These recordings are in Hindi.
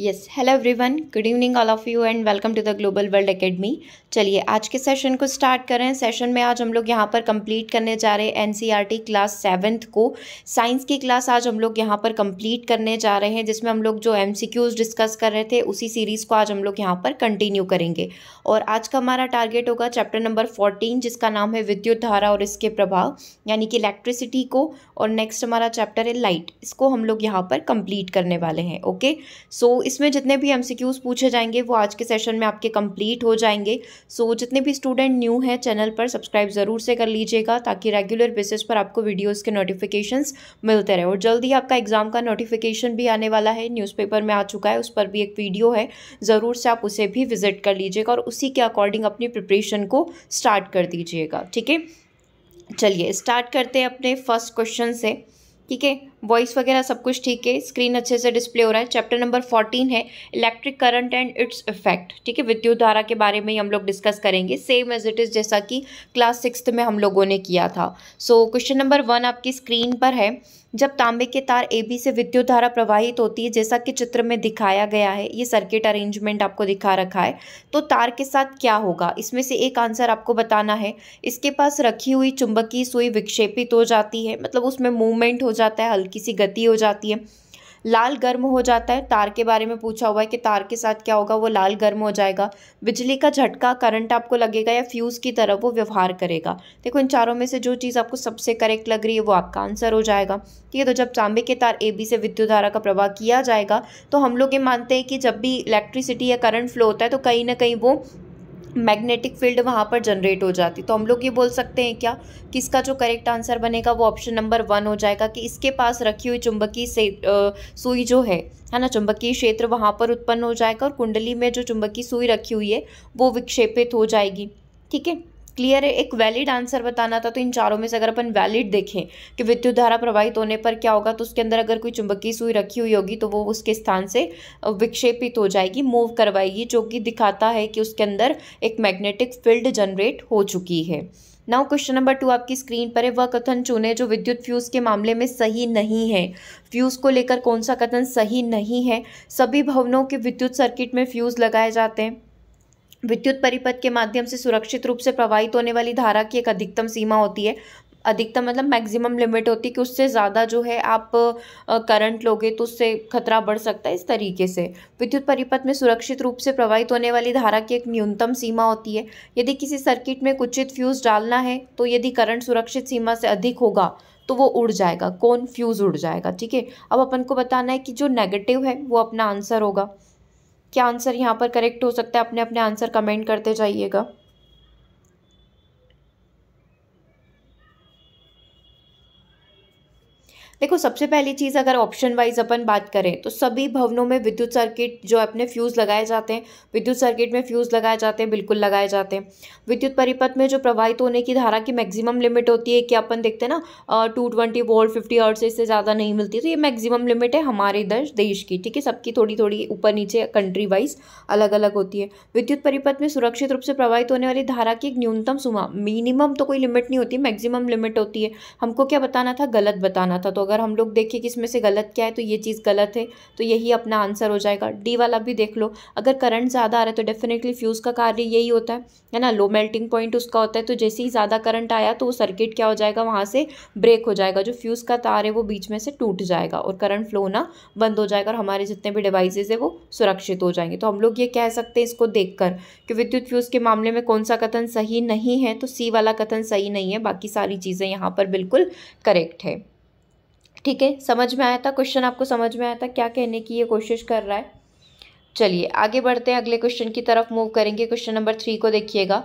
yes hello everyone good evening all of you and welcome to the global world academy चलिए आज के सेशन को स्टार्ट करें सेशन में आज हम लोग यहाँ पर कंप्लीट करने जा रहे हैं एनसीईआरटी क्लास सेवन्थ को साइंस की क्लास आज हम लोग यहाँ पर कंप्लीट करने जा रहे हैं जिसमें हम लोग जो एम डिस्कस कर रहे थे उसी सीरीज़ को आज हम लोग यहाँ पर कंटिन्यू करेंगे और आज का हमारा टारगेट होगा चैप्टर नंबर फोर्टीन जिसका नाम है विद्युत धारा और इसके प्रभाव यानी कि इलेक्ट्रिसिटी को और नेक्स्ट हमारा चैप्टर है लाइट इसको हम लोग यहाँ पर कंप्लीट करने वाले हैं ओके सो इसमें जितने भी क्यूज़ पूछे जाएंगे वो आज के सेशन में आपके कंप्लीट हो जाएंगे सो so, जितने भी स्टूडेंट न्यू हैं चैनल पर सब्सक्राइब ज़रूर से कर लीजिएगा ताकि रेगुलर बेसिस पर आपको वीडियोज़ के नोटिफिकेशंस मिलते रहे और जल्दी आपका एग्ज़ाम का नोटिफिकेशन भी आने वाला है न्यूज़पेपर में आ चुका है उस पर भी एक वीडियो है ज़रूर से आप उसे भी विजिट कर लीजिएगा और उसी के अकॉर्डिंग अपनी प्रिपरेशन को स्टार्ट कर दीजिएगा ठीक है चलिए स्टार्ट करते हैं अपने फर्स्ट क्वेश्चन से ठीक है वॉइस वगैरह सब कुछ ठीक है स्क्रीन अच्छे से डिस्प्ले हो रहा है चैप्टर नंबर फोर्टीन है electric current and its effect ठीक है विद्युत धारा के बारे में हम लोग डिस्कस करेंगे सेम एज इट इज़ जैसा कि क्लास सिक्स में हम लोगों ने किया था सो क्वेश्चन नंबर वन आपकी स्क्रीन पर है जब तांबे के तार ए बी से विद्युत धारा प्रवाहित होती है जैसा कि चित्र में दिखाया गया है ये सर्किट अरेंजमेंट आपको दिखा रखा है तो तार के साथ क्या होगा इसमें से एक आंसर आपको बताना है इसके पास रखी हुई चुंबकीय सुई विक्षेपित हो जाती है मतलब उसमें मूवमेंट हो जाता है हल्की हल्की सी गति हो जाती है लाल गर्म हो जाता है तार के बारे में पूछा हुआ है कि तार के साथ क्या होगा वो लाल गर्म हो जाएगा बिजली का झटका करंट आपको लगेगा या फ्यूज़ की तरफ वो व्यवहार करेगा देखो इन चारों में से जो चीज़ आपको सबसे करेक्ट लग रही है वो आपका आंसर हो जाएगा ठीक है तो जब तांबे के तार ए बी से विद्युत धारा का प्रवाह किया जाएगा तो हम लोग ये मानते हैं कि जब भी इलेक्ट्रिसिटी या करंट फ्लो होता है तो कहीं ना कहीं वो मैग्नेटिक फील्ड वहाँ पर जनरेट हो जाती तो हम लोग ये बोल सकते हैं क्या कि इसका जो करेक्ट आंसर बनेगा वो ऑप्शन नंबर वन हो जाएगा कि इसके पास रखी हुई चुंबकीय से सुई जो है है ना चुंबकीय क्षेत्र वहाँ पर उत्पन्न हो जाएगा और कुंडली में जो चुंबकीय सुई रखी हुई है वो विक्षेपित हो जाएगी ठीक है क्लियर है एक वैलिड आंसर बताना था तो इन चारों में से अगर अपन वैलिड देखें कि विद्युत धारा प्रवाहित होने पर क्या होगा तो उसके अंदर अगर कोई चुंबकीय सुई रखी हुई होगी तो वो उसके स्थान से विक्षेपित हो जाएगी मूव करवाएगी जो कि दिखाता है कि उसके अंदर एक मैग्नेटिक फील्ड जनरेट हो चुकी है नाउ क्वेश्चन नंबर टू आपकी स्क्रीन पर है वह कथन चुने जो विद्युत फ्यूज़ के मामले में सही नहीं है फ्यूज़ को लेकर कौन सा कथन सही नहीं है सभी भवनों के विद्युत सर्किट में फ्यूज़ लगाए जाते हैं विद्युत परिपथ के माध्यम से सुरक्षित रूप से प्रवाहित होने वाली धारा की एक अधिकतम सीमा होती है अधिकतम मतलब मैक्सिमम लिमिट होती है कि उससे ज़्यादा जो है आप करंट लोगे तो उससे खतरा बढ़ सकता है इस तरीके से विद्युत परिपथ में सुरक्षित रूप से प्रवाहित होने वाली धारा की एक न्यूनतम सीमा होती है यदि किसी सर्किट में कुचित फ्यूज़ डालना है तो यदि करंट सुरक्षित सीमा से अधिक होगा तो वो उड़ जाएगा कौन फ्यूज़ उड़ जाएगा ठीक है अब अपन को बताना है कि जो नेगेटिव है वो अपना आंसर होगा क्या आंसर यहाँ पर करेक्ट हो सकता है अपने अपने आंसर कमेंट करते जाइएगा देखो सबसे पहली चीज़ अगर ऑप्शन वाइज अपन बात करें तो सभी भवनों में विद्युत सर्किट जो अपने फ्यूज़ लगाए जाते हैं विद्युत सर्किट में फ्यूज़ लगाए जाते हैं बिल्कुल लगाए जाते हैं विद्युत परिपथ में जो प्रवाहित होने की धारा की मैक्सिमम लिमिट होती है कि अपन देखते हैं ना two twenty volt fifty hertz से इससे ज़्यादा नहीं मिलती तो ये मैक्सिमम लिमिट है हमारे दर्श देश की ठीक है सबकी थोड़ी थोड़ी ऊपर नीचे कंट्री वाइज अलग अलग होती है विद्युत परिपथ में सुरक्षित रूप से प्रवाहित होने वाली धारा की एक न्यूनतम सुमा मिनिमम तो कोई लिमिट नहीं होती मैक्सिमम लिमिट होती है हमको क्या बताना था गलत बताना था तो अगर हम लोग देखें कि इसमें से गलत क्या है तो ये चीज़ गलत है तो यही अपना आंसर हो जाएगा डी वाला भी देख लो अगर करंट ज़्यादा आ रहा है तो डेफिनेटली फ्यूज़ का कार्य यही होता है है ना लो मेल्टिंग पॉइंट उसका होता है तो जैसे ही ज़्यादा करंट आया तो वो सर्किट क्या हो जाएगा वहाँ से ब्रेक हो जाएगा जो फ्यूज़ का तार है वो बीच में से टूट जाएगा और करंट फ्लो होना बंद हो जाएगा और हमारे जितने भी डिवाइसेज है वो सुरक्षित हो जाएंगे तो हम लोग ये कह सकते हैं इसको देख कर कि विद्युत फ्यूज़ के मामले में कौन सा कथन सही नहीं है तो सी वाला कथन सही नहीं है बाकी सारी चीज़ें यहाँ पर बिल्कुल करेक्ट है ठीक है समझ में आया था क्वेश्चन आपको समझ में आया था क्या कहने की ये कोशिश कर रहा है चलिए आगे बढ़ते हैं अगले क्वेश्चन की तरफ मूव करेंगे क्वेश्चन नंबर थ्री को देखिएगा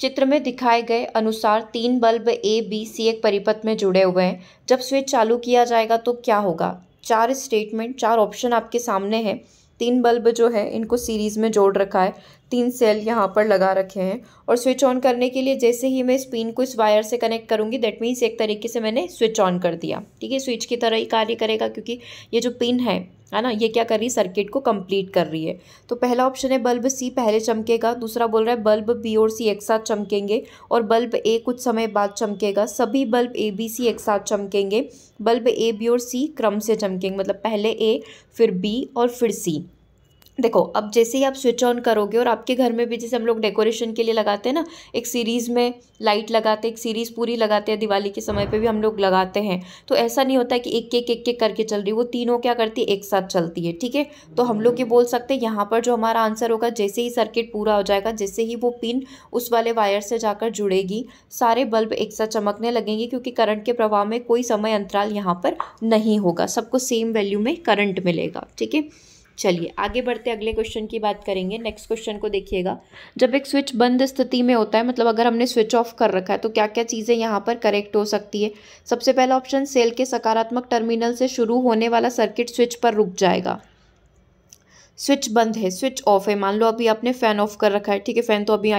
चित्र में दिखाए गए अनुसार तीन बल्ब ए बी सी एक परिपथ में जुड़े हुए हैं जब स्विच चालू किया जाएगा तो क्या होगा चार स्टेटमेंट चार ऑप्शन आपके सामने हैं तीन बल्ब जो है इनको सीरीज़ में जोड़ रखा है तीन सेल यहाँ पर लगा रखे हैं और स्विच ऑन करने के लिए जैसे ही मैं इस पिन को इस वायर से कनेक्ट करूँगी दैट मीन्स एक तरीके से मैंने स्विच ऑन कर दिया ठीक है स्विच की तरह ही कार्य करेगा क्योंकि ये जो पिन है है ना ये क्या कर रही है सर्किट को कंप्लीट कर रही है तो पहला ऑप्शन है बल्ब सी पहले चमकेगा दूसरा बोल रहा है बल्ब बी और सी एक साथ चमकेंगे और बल्ब ए कुछ समय बाद चमकेगा सभी बल्ब ए बी सी एक साथ चमकेंगे बल्ब ए बी और सी क्रम से चमकेंगे मतलब पहले ए फिर बी और फिर सी देखो अब जैसे ही आप स्विच ऑन करोगे और आपके घर में भी जैसे हम लोग डेकोरेशन के लिए लगाते हैं ना एक सीरीज़ में लाइट लगाते एक सीरीज़ पूरी लगाते हैं दिवाली के समय पे भी हम लोग लगाते हैं तो ऐसा नहीं होता कि एक एक एक एक करके चल रही वो तीनों क्या करती है एक साथ चलती है ठीक है तो हम लोग ये बोल सकते हैं यहाँ पर जो हमारा आंसर होगा जैसे ही सर्किट पूरा हो जाएगा जैसे ही वो पिन उस वाले वायर से जाकर जुड़ेगी सारे बल्ब एक साथ चमकने लगेंगे क्योंकि करंट के प्रभाव में कोई समय अंतराल यहाँ पर नहीं होगा सबको सेम वैल्यू में करंट मिलेगा ठीक है चलिए आगे बढ़ते अगले क्वेश्चन की बात करेंगे नेक्स्ट क्वेश्चन को देखिएगा जब एक स्विच बंद स्थिति में होता है मतलब अगर हमने स्विच ऑफ कर रखा है तो क्या क्या चीज़ें यहाँ पर करेक्ट हो सकती है सबसे पहला ऑप्शन सेल के सकारात्मक टर्मिनल से शुरू होने वाला सर्किट स्विच पर रुक जाएगा स्विच बंद है स्विच ऑफ है मान लो अभी आपने फ़ैन ऑफ कर रखा है ठीक है फ़ैन तो अभी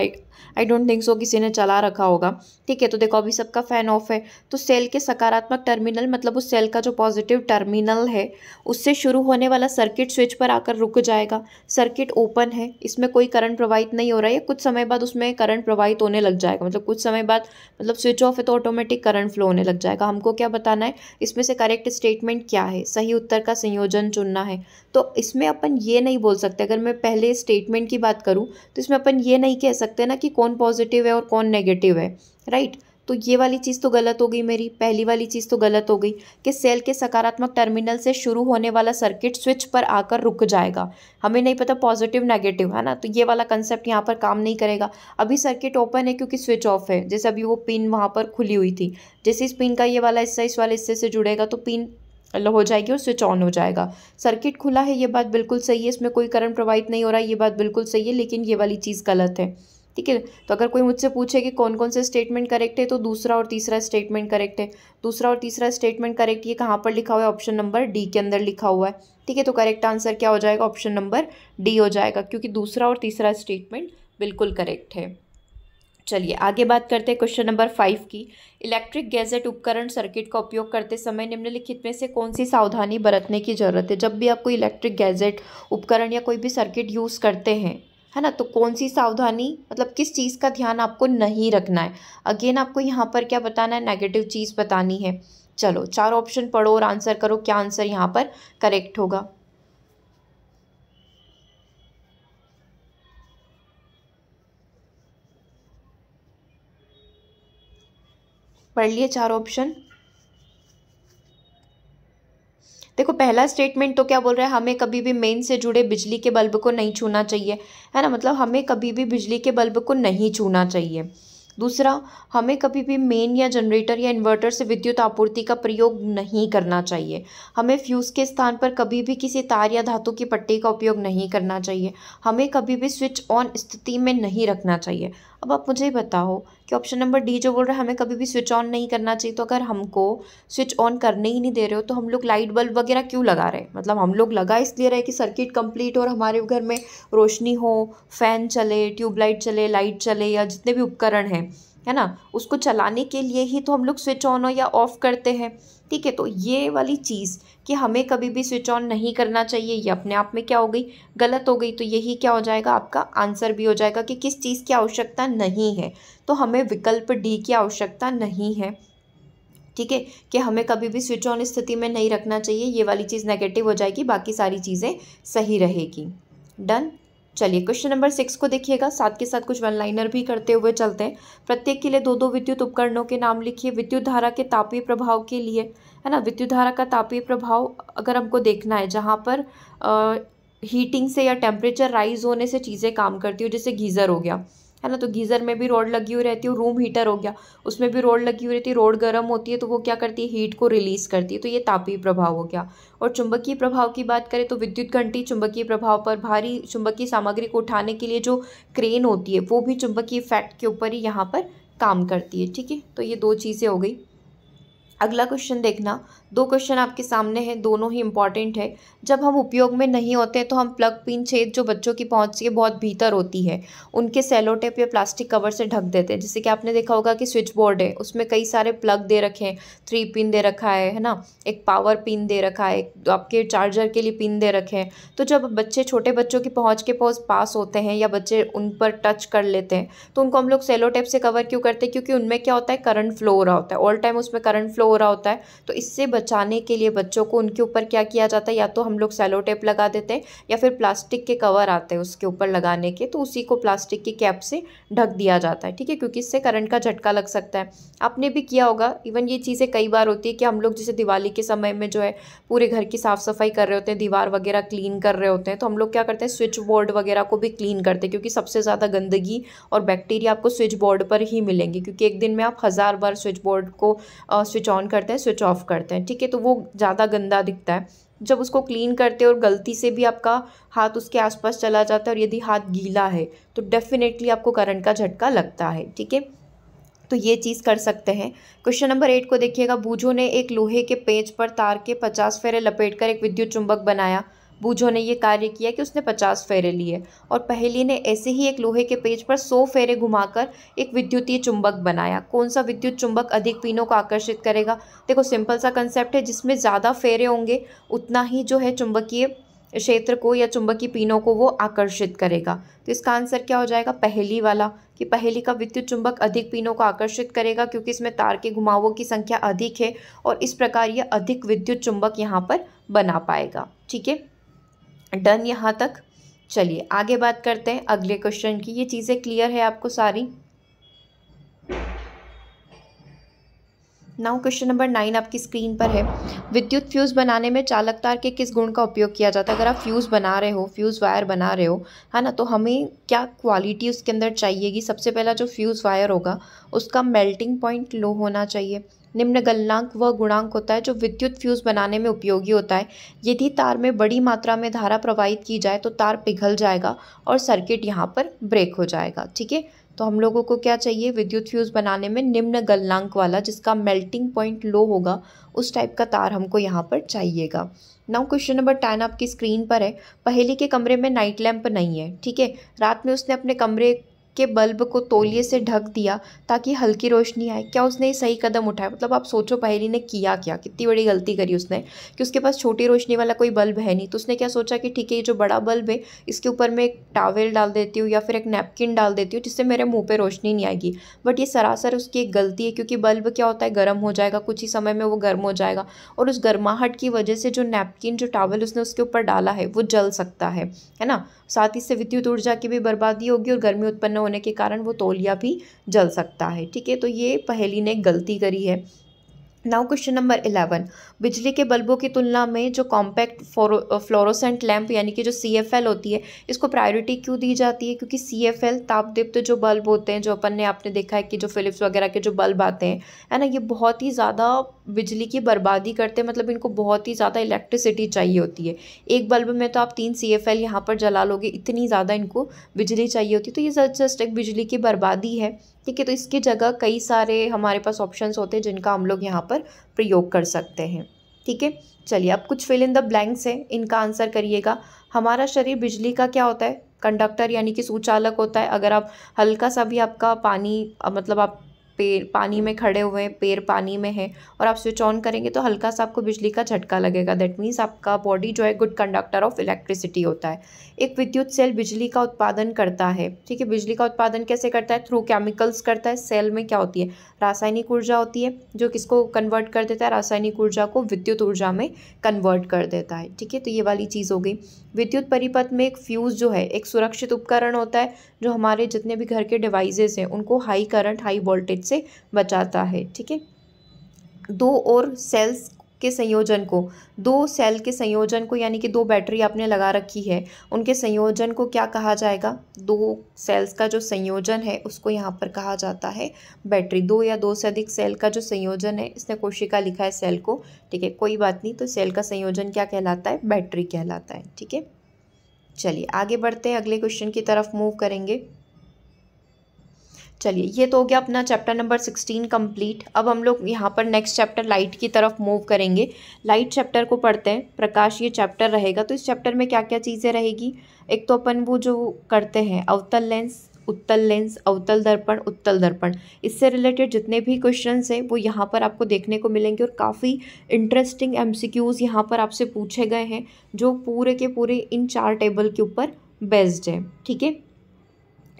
आई डोंट थिंक सो किसी ने चला रखा होगा ठीक है तो देखो अभी सबका फैन ऑफ है तो सेल के सकारात्मक टर्मिनल मतलब उस सेल का जो पॉजिटिव टर्मिनल है उससे शुरू होने वाला सर्किट स्विच पर आकर रुक जाएगा सर्किट ओपन है इसमें कोई करंट प्रवाहित नहीं हो रहा है कुछ समय बाद उसमें करंट प्रवाहित होने लग जाएगा मतलब कुछ समय बाद मतलब स्विच ऑफ है तो ऑटोमेटिक करंट फ्लो होने लग जाएगा हमको क्या बताना है इसमें से करेक्ट स्टेटमेंट क्या है सही उत्तर का संयोजन चुनना है तो इसमें अपन ये नहीं बोल सकते अगर मैं पहले स्टेटमेंट की बात करूँ तो इसमें अपन ये नहीं कह सकते ना कि कौन पॉजिटिव है और कौन नेगेटिव है राइट तो ये वाली चीज़ तो गलत हो गई मेरी पहली वाली चीज़ तो गलत हो गई कि सेल के सकारात्मक टर्मिनल से शुरू होने वाला सर्किट स्विच पर आकर रुक जाएगा हमें नहीं पता पॉजिटिव नेगेटिव है ना तो ये वाला कंसेप्ट यहाँ पर काम नहीं करेगा अभी सर्किट ओपन है क्योंकि स्विच ऑफ है जैसे अभी वो पिन वहाँ पर खुली हुई थी जैसे इस पिन का ये वाला हिस्सा इस वाले हिस्से से जुड़ेगा तो पिन हो जाएगी और स्विच ऑन हो जाएगा सर्किट खुला है ये बात बिल्कुल सही है इसमें कोई करंट प्रोवाइड नहीं हो रहा है ये बात बिल्कुल सही है लेकिन ये वाली चीज़ गलत है ठीक है तो अगर कोई मुझसे पूछे कि कौन कौन से स्टेटमेंट करेक्ट है तो दूसरा और तीसरा स्टेटमेंट करेक्ट है दूसरा और तीसरा स्टेटमेंट करेक्ट ये कहाँ पर लिखा हुआ है ऑप्शन नंबर डी के अंदर लिखा हुआ है ठीक है तो करेक्ट आंसर क्या हो जाएगा ऑप्शन नंबर डी हो जाएगा क्योंकि दूसरा और तीसरा स्टेटमेंट बिल्कुल करेक्ट है चलिए आगे बात करते हैं क्वेश्चन नंबर फाइव की इलेक्ट्रिक गैजेट उपकरण सर्किट का उपयोग करते समय निम्नलिखित में से कौन सी सावधानी बरतने की जरूरत है जब भी आप कोई इलेक्ट्रिक गैजेट उपकरण या कोई भी सर्किट यूज़ करते हैं है ना तो कौन सी सावधानी मतलब किस चीज़ का ध्यान आपको नहीं रखना है अगेन आपको यहाँ पर क्या बताना है नेगेटिव चीज़ बतानी है चलो चार ऑप्शन पढ़ो और आंसर करो क्या आंसर यहाँ पर करेक्ट होगा पढ़ लिए चार ऑप्शन देखो पहला स्टेटमेंट तो क्या बोल रहा है हमें कभी भी मेन से जुड़े बिजली के बल्ब को नहीं छूना चाहिए है ना मतलब हमें कभी भी बिजली के बल्ब को नहीं छूना चाहिए दूसरा हमें कभी भी मेन या जनरेटर या इन्वर्टर से विद्युत आपूर्ति का प्रयोग नहीं करना चाहिए हमें फ्यूज़ के स्थान पर कभी भी किसी तार या धातु की पट्टी का उपयोग नहीं करना चाहिए हमें कभी भी स्विच ऑन स्थिति में नहीं रखना चाहिए अब आप मुझे बताओ कि ऑप्शन नंबर डी जो बोल रहा है हमें कभी भी स्विच ऑन नहीं करना चाहिए तो अगर हमको स्विच ऑन करने ही नहीं दे रहे हो तो हम लोग लाइट बल्ब वगैरह क्यों लगा रहे हैं मतलब हम लोग लगा इसलिए रहे कि सर्किट कंप्लीट और हमारे घर में रोशनी हो फैन चले ट्यूबलाइट चले लाइट चले या जितने भी उपकरण हैं है ना उसको चलाने के लिए ही तो हम लोग स्विच ऑन हो या ऑफ़ करते हैं ठीक है तो ये वाली चीज़ कि हमें कभी भी स्विच ऑन नहीं करना चाहिए ये अपने आप में क्या हो गई गलत हो गई तो यही क्या हो जाएगा आपका आंसर भी हो जाएगा कि किस चीज़ की आवश्यकता नहीं है तो हमें विकल्प डी की आवश्यकता नहीं है ठीक है कि हमें कभी भी स्विच ऑन स्थिति में नहीं रखना चाहिए ये वाली चीज़ नेगेटिव हो जाएगी बाकी सारी चीज़ें सही रहेगी डन चलिए क्वेश्चन नंबर सिक्स को देखिएगा साथ के साथ कुछ वन लाइनर भी करते हुए चलते हैं प्रत्येक के लिए दो दो विद्युत उपकरणों के नाम लिखिए विद्युत धारा के तापीय प्रभाव के लिए है ना विद्युत धारा का तापीय प्रभाव अगर हमको देखना है जहाँ पर आ, हीटिंग से या टेम्परेचर राइज होने से चीज़ें काम करती हो जैसे गीज़र हो गया है ना तो गीज़र में भी रोड लगी हुई रहती है रूम हीटर हो गया उसमें भी रोड लगी हुई रहती है रोड गर्म होती है तो वो क्या करती है हीट को रिलीज़ करती है तो ये तापीय प्रभाव हो गया और चुंबकीय प्रभाव की बात करें तो विद्युत घंटी चुंबकीय प्रभाव पर भारी चुंबकीय सामग्री को उठाने के लिए जो क्रेन होती है वो भी चुंबकीय इफेक्ट के ऊपर ही यहाँ पर काम करती है ठीक है तो ये दो चीज़ें हो गई अगला क्वेश्चन देखना दो क्वेश्चन आपके सामने हैं दोनों ही इंपॉर्टेंट है जब हम उपयोग में नहीं होते हैं तो हम प्लग पिन छेद जो बच्चों की पहुंच के बहुत भीतर होती है उनके सेलो टेप या प्लास्टिक कवर से ढक देते हैं जैसे कि आपने देखा होगा कि स्विच बोर्ड है उसमें कई सारे प्लग दे रखे हैं थ्री पिन दे रखा है है ना एक पावर पिन दे रखा है एक आपके चार्जर के लिए पिन दे रखे हैं तो जब बच्चे छोटे बच्चों की पहुँच के पास पास होते हैं या बच्चे उन पर टच कर लेते हैं तो उनको हम लोग सेलो टेप से कवर क्यों करते हैं क्योंकि उनमें क्या होता है करंट फ्लो हो रहा होता है ऑल टाइम उसमें करंट फ्लो फ्लो हो रहा होता है तो इससे बचाने के लिए बच्चों को उनके ऊपर क्या किया जाता है या तो हम लोग सेलो टेप लगा देते हैं या फिर प्लास्टिक के कवर आते हैं उसके ऊपर लगाने के तो उसी को प्लास्टिक की कैप से ढक दिया जाता है ठीक है क्योंकि इससे करंट का झटका लग सकता है आपने भी किया होगा इवन ये चीज़ें कई बार होती है कि हम लोग जैसे दिवाली के समय में जो है पूरे घर की साफ़ सफाई कर रहे होते हैं दीवार वगैरह क्लीन कर रहे होते हैं तो हम लोग क्या करते हैं स्विच बोर्ड वगैरह को भी क्लीन करते हैं क्योंकि सबसे ज़्यादा गंदगी और बैक्टीरिया आपको स्विच बोर्ड पर ही मिलेंगे क्योंकि एक दिन में आप हज़ार बार स्विच बोर्ड को स्विच ऑन करते हैं स्विच ऑफ करते हैं ठीक है तो वो ज़्यादा गंदा दिखता है जब उसको क्लीन करते हैं और गलती से भी आपका हाथ उसके आसपास चला जाता है और यदि हाथ गीला है तो डेफिनेटली आपको करंट का झटका लगता है ठीक है तो ये चीज़ कर सकते हैं क्वेश्चन नंबर एट को देखिएगा बूझो ने एक लोहे के पेज पर तार के पचास फेरे कर एक विद्युत चुंबक बनाया बूझो ने यह कार्य किया कि उसने पचास फेरे लिए और पहेली ने ऐसे ही एक लोहे के पेज पर सौ फेरे घुमाकर एक विद्युतीय चुंबक बनाया कौन सा विद्युत चुंबक अधिक पीनों को आकर्षित करेगा देखो सिंपल सा कंसेप्ट है जिसमें ज़्यादा फेरे होंगे उतना ही जो है चुंबकीय क्षेत्र को या चुंबकीय पीनों को वो आकर्षित करेगा तो इसका आंसर क्या हो जाएगा पहली वाला कि पहली का विद्युत चुंबक अधिक पीनों को आकर्षित करेगा क्योंकि इसमें तार के घुमावों की संख्या अधिक है और इस प्रकार यह अधिक विद्युत चुंबक यहाँ पर बना पाएगा ठीक है डन यहाँ तक चलिए आगे बात करते हैं अगले क्वेश्चन की ये चीज़ें क्लियर है आपको सारी नाउ क्वेश्चन नंबर नाइन आपकी स्क्रीन पर है विद्युत फ्यूज़ बनाने में चालक तार के किस गुण का उपयोग किया जाता है अगर आप फ्यूज़ बना रहे हो फ्यूज़ वायर बना रहे हो है ना तो हमें क्या क्वालिटी उसके अंदर चाहिएगी सबसे पहला जो फ्यूज़ वायर होगा उसका मेल्टिंग पॉइंट लो होना चाहिए निम्न गलनांक वह गुणांक होता है जो विद्युत फ्यूज़ बनाने में उपयोगी होता है यदि तार में बड़ी मात्रा में धारा प्रवाहित की जाए तो तार पिघल जाएगा और सर्किट यहाँ पर ब्रेक हो जाएगा ठीक है तो हम लोगों को क्या चाहिए विद्युत फ्यूज़ बनाने में निम्न गलनांक वाला जिसका मेल्टिंग पॉइंट लो होगा उस टाइप का तार हमको यहाँ पर चाहिएगा नाउ क्वेश्चन नंबर टेन आपकी स्क्रीन पर है पहेली के कमरे में नाइट लैंप नहीं है ठीक है रात में उसने अपने कमरे के बल्ब को तोलिए से ढक दिया ताकि हल्की रोशनी आए क्या उसने सही कदम उठाया मतलब आप सोचो पहली ने किया क्या कितनी बड़ी गलती करी उसने कि उसके पास छोटी रोशनी वाला कोई बल्ब है नहीं तो उसने क्या सोचा कि ठीक है ये जो बड़ा बल्ब है इसके ऊपर मैं एक टावेल डाल देती हूँ या फिर एक नैपकिन डाल देती हूँ जिससे मेरे मुँह पर रोशनी नहीं आएगी बट ये सरासर उसकी एक गलती है क्योंकि बल्ब क्या होता है गर्म हो जाएगा कुछ ही समय में वो गर्म हो जाएगा और उस गर्माहट की वजह से जो नैपकिन जो टावल उसने उसके ऊपर डाला है वो जल सकता है है ना साथ ही इससे विद्युत ऊर्जा की भी बर्बादी होगी और गर्मी उत्पन्न होने के कारण वो तौलिया भी जल सकता है ठीक है तो ये पहली ने गलती करी है नाउ क्वेश्चन नंबर इलेवन बिजली के बल्बों की तुलना में जो कॉम्पैक्ट फ्लोरोसेंट लैम्प यानी कि जो सी एफ एल होती है इसको प्रायोरिटी क्यों दी जाती है क्योंकि सी एफ एल तापदीप्त जो बल्ब होते हैं जो अपन ने आपने देखा है कि जो फिलिप्स वगैरह के जो बल्ब आते हैं है ना ये बहुत ही ज़्यादा बिजली की बर्बादी करते हैं मतलब इनको बहुत ही ज़्यादा इलेक्ट्रिसिटी चाहिए होती है एक बल्ब में तो आप तीन सी एफ एल यहाँ पर जला लोगे इतनी ज़्यादा इनको बिजली चाहिए होती है तो ये जस्ट एक बिजली की बर्बादी है ठीक है तो इसकी जगह कई सारे हमारे पास ऑप्शंस होते हैं जिनका हम लोग यहाँ पर प्रयोग कर सकते हैं ठीक है चलिए अब कुछ फिल इन द ब्लैंक्स हैं इनका आंसर करिएगा हमारा शरीर बिजली का क्या होता है कंडक्टर यानी कि सुचालक होता है अगर आप हल्का सा भी आपका पानी मतलब आप पेड़ पानी में खड़े हुए हैं पेड़ पानी में है और आप स्विच ऑन करेंगे तो हल्का सा आपको बिजली का झटका लगेगा दैट मीन्स आपका बॉडी जो है गुड कंडक्टर ऑफ इलेक्ट्रिसिटी होता है एक विद्युत सेल बिजली का उत्पादन करता है ठीक है बिजली का उत्पादन कैसे करता है थ्रू केमिकल्स करता है सेल में क्या होती है रासायनिक ऊर्जा होती है जो किसको कन्वर्ट कर देता है रासायनिक ऊर्जा को विद्युत ऊर्जा में कन्वर्ट कर देता है ठीक है तो ये वाली चीज़ हो गई विद्युत परिपथ में एक फ्यूज़ जो है एक सुरक्षित उपकरण होता है जो हमारे जितने भी घर के डिवाइसेस हैं उनको हाई करंट हाई वोल्टेज से बचाता है ठीक है दो और सेल्स के संयोजन को दो सेल के संयोजन को यानी कि दो बैटरी आपने लगा रखी है उनके संयोजन को क्या कहा जाएगा दो सेल्स का जो संयोजन है उसको यहाँ पर कहा जाता है बैटरी दो या दो से अधिक सेल का जो संयोजन है इसने कोशिका लिखा है सेल को ठीक है कोई बात नहीं तो सेल का संयोजन क्या कहलाता है बैटरी कहलाता है ठीक है चलिए आगे बढ़ते हैं अगले क्वेश्चन की तरफ मूव करेंगे चलिए ये तो हो गया अपना चैप्टर नंबर सिक्सटीन कंप्लीट अब हम लोग यहाँ पर नेक्स्ट चैप्टर लाइट की तरफ मूव करेंगे लाइट चैप्टर को पढ़ते हैं प्रकाश ये चैप्टर रहेगा तो इस चैप्टर में क्या क्या चीज़ें रहेगी एक तो अपन वो जो करते हैं अवतल लेंस उत्तल लेंस अवतल दर्पण उत्तल दर्पण इससे रिलेटेड जितने भी क्वेश्चन हैं वो यहाँ पर आपको देखने को मिलेंगे और काफ़ी इंटरेस्टिंग एम सी क्यूज़ यहाँ पर आपसे पूछे गए हैं जो पूरे के पूरे इन चार टेबल के ऊपर बेस्ड है ठीक है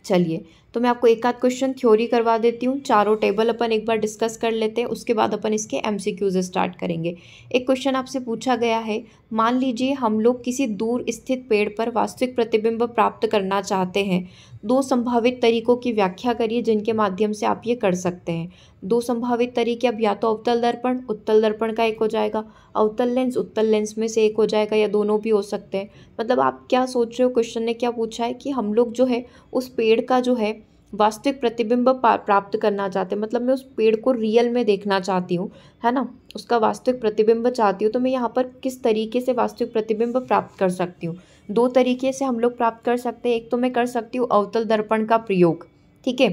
चलिए तो मैं आपको एक आध क्वेश्चन थ्योरी करवा देती हूँ चारों टेबल अपन एक बार डिस्कस कर लेते हैं उसके बाद अपन इसके एम स्टार्ट करेंगे एक क्वेश्चन आपसे पूछा गया है मान लीजिए हम लोग किसी दूर स्थित पेड़ पर वास्तविक प्रतिबिंब प्राप्त करना चाहते हैं दो संभावित तरीकों की व्याख्या करिए जिनके माध्यम से आप ये कर सकते हैं दो संभावित तरीके अब या तो अवतल दर्पण उत्तल दर्पण का एक हो जाएगा अवतल लेंस उत्तल लेंस में से एक हो जाएगा या दोनों भी हो सकते हैं मतलब आप क्या सोच रहे हो क्वेश्चन ने क्या पूछा है कि हम लोग जो है उस पेड़ का जो है वास्तविक प्रतिबिंब प्राप्त करना चाहते हैं मतलब मैं उस पेड़ को रियल में देखना चाहती हूँ है ना उसका वास्तविक प्रतिबिंब चाहती हूँ तो मैं यहाँ पर किस तरीके से वास्तविक प्रतिबिंब प्राप्त कर सकती हूँ दो तरीके से हम लोग प्राप्त कर सकते हैं एक तो मैं कर सकती हूँ अवतल दर्पण का प्रयोग ठीक है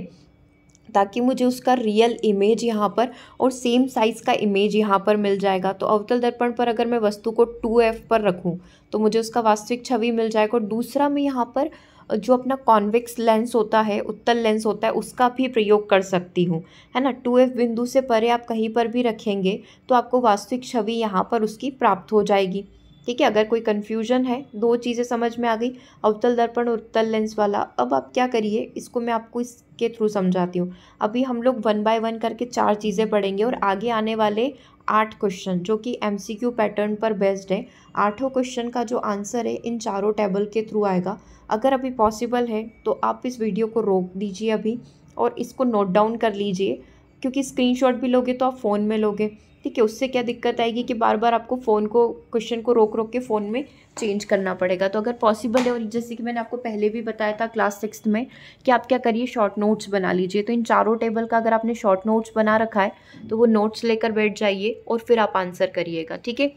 ताकि मुझे उसका रियल इमेज यहाँ पर और सेम साइज़ का इमेज यहाँ पर मिल जाएगा तो अवतल दर्पण पर अगर मैं वस्तु को टू एफ पर रखूँ तो मुझे उसका वास्तविक छवि मिल जाएगा और दूसरा मैं यहाँ पर जो अपना कॉन्वेक्स लेंस होता है उत्तल लेंस होता है उसका भी प्रयोग कर सकती हूँ है ना टू एफ बिंदु से परे आप कहीं पर भी रखेंगे तो आपको वास्तविक छवि यहाँ पर उसकी प्राप्त हो जाएगी ठीक है अगर कोई कन्फ्यूजन है दो चीज़ें समझ में आ गई अवतल दर्पण और उत्तल लेंस वाला अब आप क्या करिए इसको मैं आपको इसके थ्रू समझाती हूँ अभी हम लोग वन बाय वन करके चार चीज़ें पढ़ेंगे और आगे आने वाले आठ क्वेश्चन जो कि एमसीक्यू पैटर्न पर बेस्ड है आठों क्वेश्चन का जो आंसर है इन चारों टेबल के थ्रू आएगा अगर अभी पॉसिबल है तो आप इस वीडियो को रोक दीजिए अभी और इसको नोट डाउन कर लीजिए क्योंकि स्क्रीनशॉट भी लोगे तो आप फ़ोन में लोगे ठीक है उससे क्या दिक्कत आएगी कि बार बार आपको फ़ोन को क्वेश्चन को रोक रोक के फ़ोन में चेंज करना पड़ेगा तो अगर पॉसिबल है और जैसे कि मैंने आपको पहले भी बताया था क्लास सिक्स में कि आप क्या करिए शॉर्ट नोट्स बना लीजिए तो इन चारों टेबल का अगर आपने शॉर्ट नोट्स बना रखा है तो वो नोट्स लेकर बैठ जाइए और फिर आप आंसर करिएगा ठीक है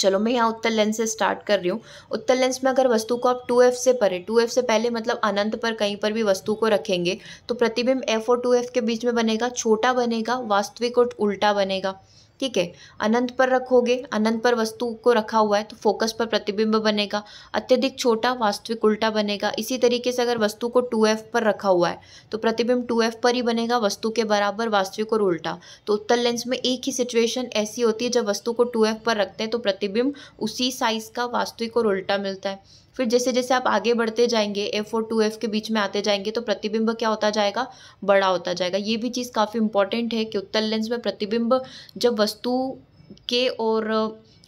चलो मैं यहाँ उत्तर लेंस से स्टार्ट कर रही हूँ उत्तर लेंस में अगर वस्तु को आप टू एफ से परे टू एफ से पहले मतलब अनंत पर कहीं पर भी वस्तु को रखेंगे तो प्रतिबिंब एफ और टू एफ के बीच में बनेगा छोटा बनेगा वास्तविक और उल्टा बनेगा ठीक है अनंत पर रखोगे अनंत पर वस्तु को रखा हुआ है तो फोकस पर प्रतिबिंब बनेगा अत्यधिक छोटा वास्तविक उल्टा बनेगा इसी तरीके से अगर वस्तु को टू एफ पर रखा हुआ है तो प्रतिबिंब टू एफ पर ही बनेगा वस्तु के बराबर वास्तविक और उल्टा तो उत्तर लेंस में एक ही सिचुएशन ऐसी होती है जब वस्तु को टू एफ पर रखते हैं तो प्रतिबिंब उसी साइज का वास्तविक और उल्टा मिलता है फिर जैसे जैसे आप आगे बढ़ते जाएंगे एफ और टू एफ के बीच में आते जाएंगे तो प्रतिबिंब क्या होता जाएगा बड़ा होता जाएगा ये भी चीज़ काफ़ी इंपॉर्टेंट है कि उत्तल लेंस में प्रतिबिंब जब वस्तु के और